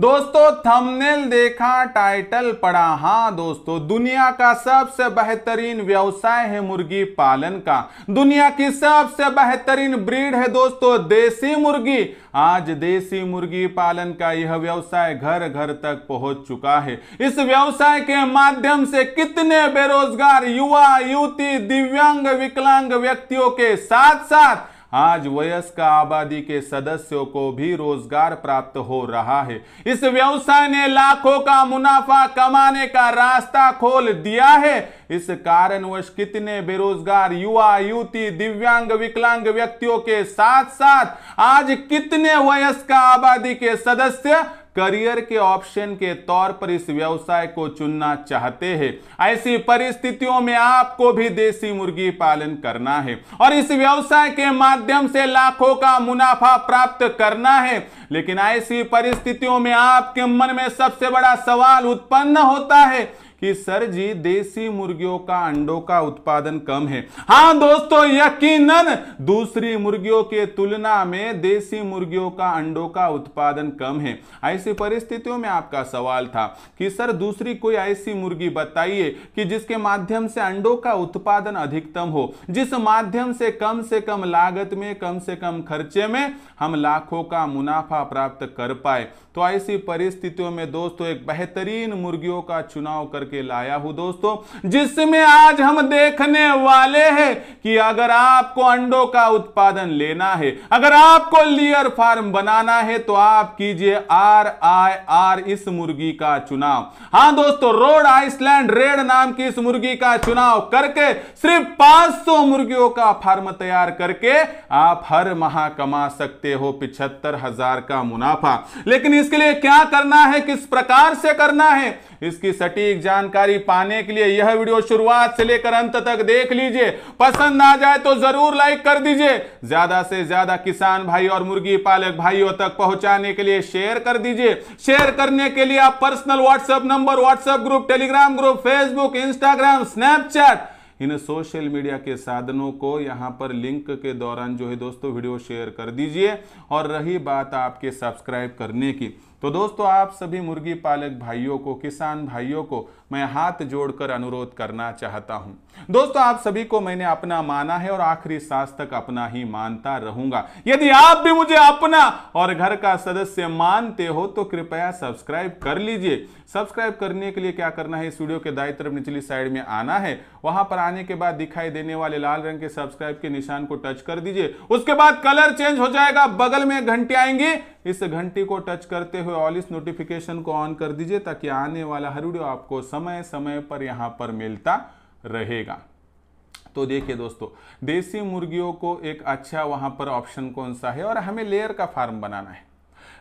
दोस्तों थंबनेल देखा टाइटल पढ़ा हाँ दोस्तों दुनिया का सबसे बेहतरीन व्यवसाय है मुर्गी पालन का दुनिया की सबसे बेहतरीन ब्रीड है दोस्तों देसी मुर्गी आज देसी मुर्गी पालन का यह व्यवसाय घर घर तक पहुंच चुका है इस व्यवसाय के माध्यम से कितने बेरोजगार युवा युवती दिव्यांग विकलांग व्यक्तियों के साथ साथ आज वयस्क आबादी के सदस्यों को भी रोजगार प्राप्त हो रहा है इस व्यवसाय ने लाखों का मुनाफा कमाने का रास्ता खोल दिया है इस कारणवश कितने बेरोजगार युवा युवती दिव्यांग विकलांग व्यक्तियों के साथ साथ आज कितने वयस्क आबादी के सदस्य करियर के ऑप्शन के तौर पर इस व्यवसाय को चुनना चाहते हैं ऐसी परिस्थितियों में आपको भी देसी मुर्गी पालन करना है और इस व्यवसाय के माध्यम से लाखों का मुनाफा प्राप्त करना है लेकिन ऐसी परिस्थितियों में आपके मन में सबसे बड़ा सवाल उत्पन्न होता है कि सर जी देसी मुर्गियों का अंडों का उत्पादन कम है हाँ दोस्तों यकीनन दूसरी मुर्गियों के तुलना में देसी मुर्गियों का अंडों का उत्पादन कम है ऐसी परिस्थितियों में आपका सवाल था कि सर दूसरी कोई ऐसी मुर्गी बताइए कि जिसके माध्यम से अंडों का उत्पादन अधिकतम हो जिस माध्यम से कम से कम लागत में कम से कम खर्चे में हम लाखों का मुनाफा प्राप्त कर पाए तो ऐसी परिस्थितियों में दोस्तों एक बेहतरीन मुर्गियों का चुनाव कर करके लाया हूं दोस्तों जिसमें आज हम देखने वाले हैं कि अगर आपको अंडों का उत्पादन लेना है अगर आपको लियर फार्म बनाना है तो आप कीजिए आर आई आर इस मुर्गी का चुनाव हाँ दोस्तों रोड आइसलैंड रेड नाम की इस मुर्गी का चुनाव करके सिर्फ 500 मुर्गियों का फार्म तैयार करके आप हर माह कमा सकते हो पिछहत्तर हजार का मुनाफा लेकिन इसके लिए क्या करना है किस प्रकार से करना है इसकी सटीक जान जानकारी पाने के लिए यह वीडियो शुरुआत से लेकर अंत तक देख लीजिए पसंद आ जाए तो जरूर लाइक कर दीजिए ज्यादा से ज्यादा किसान भाई और मुर्गी पालक भाइयों तक पहुंचाने के लिए शेयर कर दीजिए शेयर करने के लिए आप personal WhatsApp number WhatsApp group Telegram group Facebook Instagram Snapchat इन सोशल मीडिया के साधनों को यहाँ पर लिंक के दौरान जो है दोस्तों वीडियो शेयर कर दीजिए और रही बात आपके सब्सक्राइब करने की तो दोस्तों आप सभी मुर्गी पालक भाइयों को किसान भाइयों को मैं हाथ जोड़कर अनुरोध करना चाहता हूं दोस्तों आप सभी को मैंने अपना माना है और आखिरी सांस तक अपना ही मानता रहूंगा यदि आप भी मुझे अपना और घर का सदस्य मानते हो तो कृपया सब्सक्राइब कर लीजिए सब्सक्राइब करने के लिए क्या करना है स्टूडियो के दाई तरफ निचली साइड में आना है वहां पर आने के बाद दिखाई देने वाले लाल रंग के सब्सक्राइब के निशान को टच कर दीजिए उसके बाद कलर चेंज हो जाएगा बगल में घंटी आएंगी इस घंटी को टच करते हुए ऑल इस नोटिफिकेशन को ऑन कर दीजिए ताकि आने वाला हर वीडियो आपको समय समय पर यहाँ पर मिलता रहेगा तो देखिए दोस्तों देसी मुर्गियों को एक अच्छा वहां पर ऑप्शन कौन सा है और हमें लेयर का फार्म बनाना है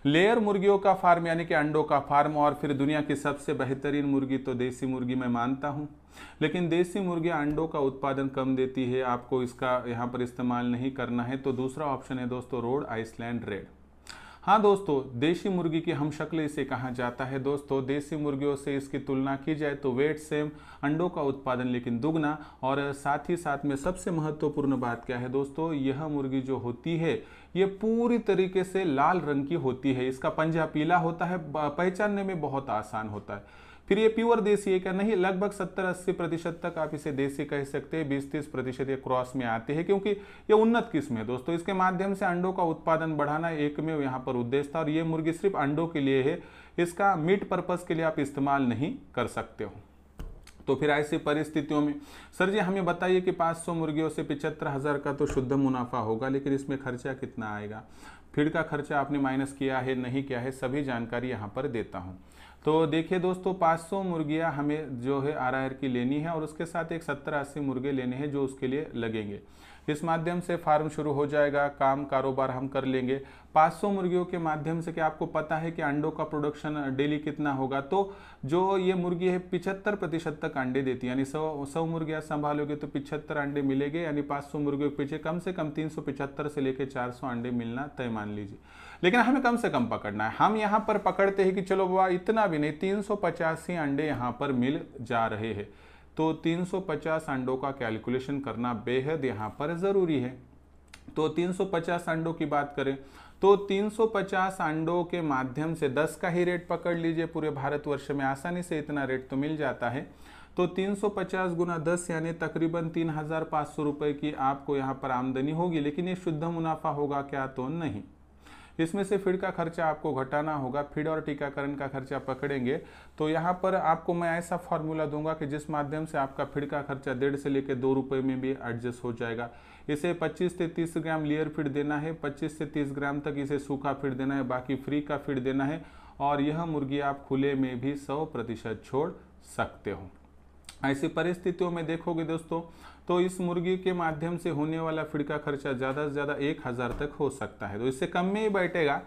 लेयर मुर्गियों का फार्म यानी कि अंडों का फार्म और फिर दुनिया की सबसे बेहतरीन मुर्गी तो देसी मुर्गी मैं मानता हूं लेकिन देसी मुर्गियाँ अंडों का उत्पादन कम देती है आपको इसका यहां पर इस्तेमाल नहीं करना है तो दूसरा ऑप्शन है दोस्तों रोड आइसलैंड रेड हाँ दोस्तों देशी मुर्गी की हम शक्ल इसे कहा जाता है दोस्तों देसी मुर्गियों से इसकी तुलना की जाए तो वेट सेम अंडों का उत्पादन लेकिन दुगना और साथ ही साथ में सबसे महत्वपूर्ण बात क्या है दोस्तों यह मुर्गी जो होती है ये पूरी तरीके से लाल रंग की होती है इसका पंजा पीला होता है पहचानने में बहुत आसान होता है फिर ये प्योर देसी है क्या नहीं लगभग 70-80 प्रतिशत तक आप इसे देसी कह सकते हैं 20-30 प्रतिशत ये क्रॉस में आते हैं क्योंकि ये उन्नत किस्म है दोस्तों इसके माध्यम से अंडों का उत्पादन बढ़ाना एक में यहाँ पर उद्देश्य था और ये मुर्गी सिर्फ अंडों के लिए है इसका मीट पर्पज़ के लिए आप इस्तेमाल नहीं कर सकते हो तो फिर ऐसी परिस्थितियों में सर जी हमें बताइए कि 500 मुर्गियों से पिछहत्तर हज़ार का तो शुद्ध मुनाफा होगा लेकिन इसमें खर्चा कितना आएगा फीड का खर्चा आपने माइनस किया है नहीं किया है सभी जानकारी यहाँ पर देता हूँ तो देखिए दोस्तों 500 मुर्गियां हमें जो है आर की लेनी है और उसके साथ एक सत्तर अस्सी मुर्गे लेने हैं जो उसके लिए लगेंगे इस माध्यम से फार्म शुरू हो जाएगा काम कारोबार हम कर लेंगे 500 मुर्गियों के माध्यम से क्या आपको पता है कि अंडों का प्रोडक्शन डेली कितना होगा तो जो ये मुर्गी है पिछहत्तर प्रतिशत तक अंडे देती है यानी सौ सौ मुर्गियाँ संभालोगे तो पिछहत्तर अंडे मिलेंगे यानी 500 मुर्गियों के पीछे कम से कम तीन से लेकर 400 अंडे मिलना तय मान लीजिए लेकिन हमें कम से कम पकड़ना है हम यहाँ पर पकड़ते हैं कि चलो बाबा इतना इन्हें तीन सौ अंडे यहाँ पर मिल जा रहे हैं तो 350 अंडों का कैलकुलेशन करना बेहद यहाँ पर ज़रूरी है तो 350 अंडों की बात करें तो 350 अंडों के माध्यम से 10 का ही रेट पकड़ लीजिए पूरे भारतवर्ष में आसानी से इतना रेट तो मिल जाता है तो 350 गुना 10 यानी तकरीबन तीन हज़ार पाँच सौ रुपये की आपको यहाँ पर आमदनी होगी लेकिन ये शुद्ध मुनाफा होगा क्या तो नहीं इसमें से फीड का खर्चा आपको घटाना होगा फिड और टीकाकरण का खर्चा पकड़ेंगे तो यहाँ पर आपको मैं ऐसा फॉर्मूला दूंगा कि जिस माध्यम से आपका फिड का खर्चा डेढ़ से लेकर दो रुपये में भी एडजस्ट हो जाएगा इसे 25 से 30 ग्राम लेयर फीड देना है 25 से 30 ग्राम तक इसे सूखा फीड देना है बाकी फ्री का फीड देना है और यह मुर्गी आप खुले में भी 100 प्रतिशत छोड़ सकते हो ऐसी परिस्थितियों में देखोगे दोस्तों तो इस मुर्गी के माध्यम से होने वाला का खर्चा ज़्यादा से ज़्यादा एक हज़ार तक हो सकता है तो इससे कम में ही बैठेगा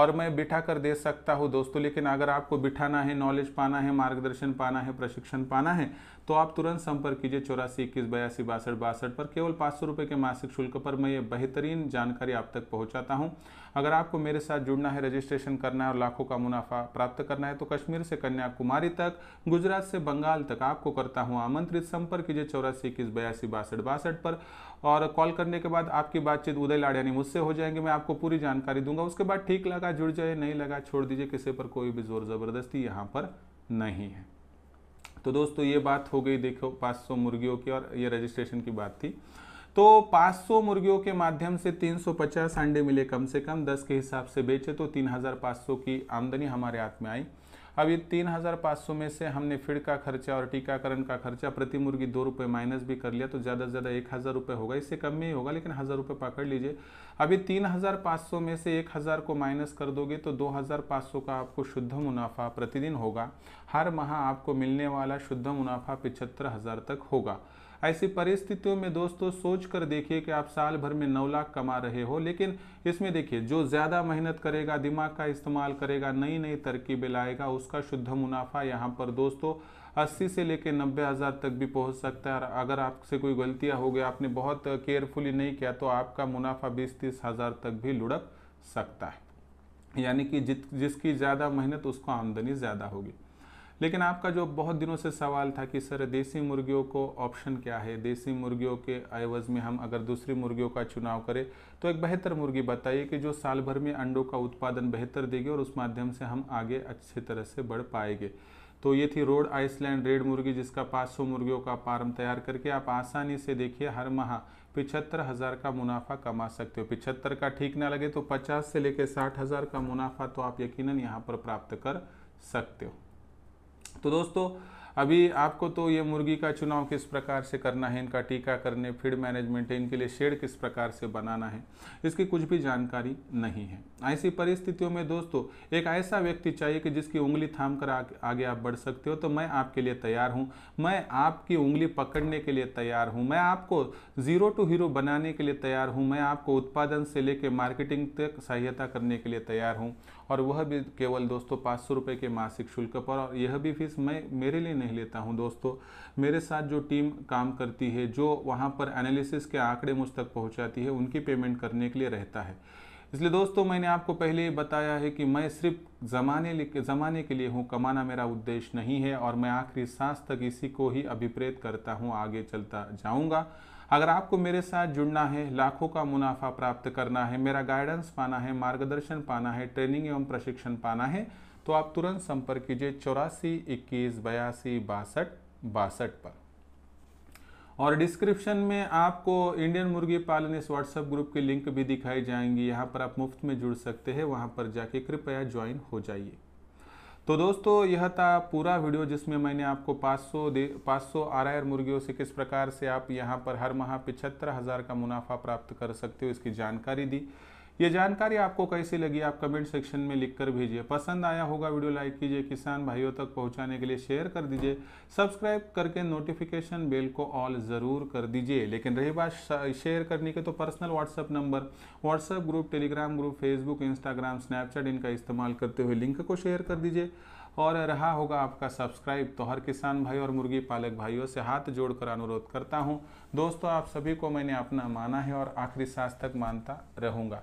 और मैं बिठा कर दे सकता हूँ दोस्तों लेकिन अगर आपको बिठाना है नॉलेज पाना है मार्गदर्शन पाना है प्रशिक्षण पाना है तो आप तुरंत संपर्क कीजिए चौरासी इक्कीस बयासी बासठ बासठ पर केवल पाँच सौ रुपये के मासिक शुल्क पर मैं ये बेहतरीन जानकारी आप तक पहुँचाता हूँ अगर आपको मेरे साथ जुड़ना है रजिस्ट्रेशन करना है और लाखों का मुनाफा प्राप्त करना है तो कश्मीर से कन्याकुमारी तक गुजरात से बंगाल तक आपको करता हूँ आमंत्रित संपर्क कीजिए चौरासी इक्कीस बयासी बासठ बासठ पर और कॉल करने के बाद आपकी बातचीत उदय लाड़ियानी मुझसे हो जाएंगे मैं आपको पूरी जानकारी दूंगा उसके बाद ठीक लगा जुड़ जाए नहीं लगा छोड़ दीजिए किसी पर कोई भी जोर ज़बरदस्ती यहाँ पर नहीं है तो दोस्तों ये बात हो गई देखो 500 मुर्गियों की और ये रजिस्ट्रेशन की बात थी तो 500 मुर्गियों के माध्यम से 350 अंडे मिले कम से कम 10 के हिसाब से बेचे तो 3,500 की आमदनी हमारे हाथ में आई अब ये 3,500 में से हमने फिड का खर्चा और टीकाकरण का खर्चा प्रति मुर्गी दो रुपये माइनस भी कर लिया तो ज़्यादा से ज़्यादा एक हज़ार रुपये होगा इससे कम में ही होगा लेकिन हज़ार रुपये पकड़ लीजिए अभी 3,500 में से एक हज़ार को माइनस कर दोगे तो 2,500 का आपको शुद्ध मुनाफा प्रतिदिन होगा हर माह आपको मिलने वाला शुद्ध मुनाफा पिछहत्तर तक होगा ऐसी परिस्थितियों में दोस्तों सोच कर देखिए कि आप साल भर में नौ लाख कमा रहे हो लेकिन इसमें देखिए जो ज़्यादा मेहनत करेगा दिमाग का इस्तेमाल करेगा नई नई तरकीबें लाएगा उसका शुद्ध मुनाफा यहाँ पर दोस्तों अस्सी से लेकर नब्बे हज़ार तक भी पहुंच सकता है और अगर आपसे कोई गलतियां हो गई आपने बहुत केयरफुली नहीं किया तो आपका मुनाफा बीस तीस हज़ार तक भी लुढ़क सकता है यानी कि जित जिसकी ज़्यादा मेहनत उसको आमदनी ज़्यादा होगी लेकिन आपका जो बहुत दिनों से सवाल था कि सर देसी मुर्गियों को ऑप्शन क्या है देसी मुर्गियों के आयवज़ में हम अगर दूसरी मुर्गियों का चुनाव करें तो एक बेहतर मुर्गी बताइए कि जो साल भर में अंडों का उत्पादन बेहतर देगी और उस माध्यम से हम आगे अच्छी तरह से बढ़ पाएंगे तो ये थी रोड आइसलैंड रेड मुर्गी जिसका 500 मुर्गियों का फार्म तैयार करके आप आसानी से देखिए हर माह पिछहत्तर हज़ार का मुनाफा कमा सकते हो पिछहत्तर का ठीक ना लगे तो 50 से लेकर साठ हज़ार का मुनाफा तो आप यकीनन यहाँ पर प्राप्त कर सकते हो तो दोस्तों अभी आपको तो ये मुर्गी का चुनाव किस प्रकार से करना है इनका टीका करने फीड मैनेजमेंट है इनके लिए शेड किस प्रकार से बनाना है इसकी कुछ भी जानकारी नहीं है ऐसी परिस्थितियों में दोस्तों एक ऐसा व्यक्ति चाहिए कि जिसकी उंगली थाम कर आगे, आगे आप बढ़ सकते हो तो मैं आपके लिए तैयार हूँ मैं आपकी उंगली पकड़ने के लिए तैयार हूँ मैं आपको ज़ीरो टू हीरो बनाने के लिए तैयार हूँ मैं आपको उत्पादन से लेकर मार्केटिंग तक सहायता करने के लिए तैयार हूँ और वह भी केवल दोस्तों पाँच सौ रुपये के मासिक शुल्क पर और यह भी फीस मैं मेरे लिए नहीं लेता हूँ दोस्तों मेरे साथ जो टीम काम करती है जो वहाँ पर एनालिसिस के आंकड़े मुझ तक पहुँचाती है उनकी पेमेंट करने के लिए रहता है इसलिए दोस्तों मैंने आपको पहले बताया है कि मैं सिर्फ जमाने ज़माने के लिए हूँ कमाना मेरा उद्देश्य नहीं है और मैं आखिरी सांस तक इसी को ही अभिप्रेत करता हूँ आगे चलता जाऊँगा अगर आपको मेरे साथ जुड़ना है लाखों का मुनाफा प्राप्त करना है मेरा गाइडेंस पाना है मार्गदर्शन पाना है ट्रेनिंग एवं प्रशिक्षण पाना है तो आप तुरंत संपर्क कीजिए चौरासी इक्कीस बयासी बासठ बासठ पर और डिस्क्रिप्शन में आपको इंडियन मुर्गी पालन इस व्हाट्सएप ग्रुप की लिंक भी दिखाई जाएंगी यहाँ पर आप मुफ्त में जुड़ सकते हैं वहाँ पर जाके कृपया ज्वाइन हो जाइए तो दोस्तों यह था पूरा वीडियो जिसमें मैंने आपको 500 दे 500 आरआईआर मुर्गियों से किस प्रकार से आप यहाँ पर हर माह पिछहत्तर हज़ार का मुनाफा प्राप्त कर सकते हो इसकी जानकारी दी ये जानकारी आपको कैसी लगी आप कमेंट सेक्शन में लिख कर भेजिए पसंद आया होगा वीडियो लाइक कीजिए किसान भाइयों तक पहुंचाने के लिए शेयर कर दीजिए सब्सक्राइब करके नोटिफिकेशन बेल को ऑल ज़रूर कर दीजिए लेकिन रही बात शेयर करने के तो personal WhatsApp number WhatsApp group Telegram group Facebook Instagram Snapchat इनका इस्तेमाल करते हुए लिंक को शेयर कर दीजिए और रहा होगा आपका सब्सक्राइब तो हर किसान भाई और मुर्गी पालक भाइयों से हाथ जोड़कर अनुरोध करता हूं दोस्तों आप सभी को मैंने अपना माना है और आखिरी सांस तक मानता रहूंगा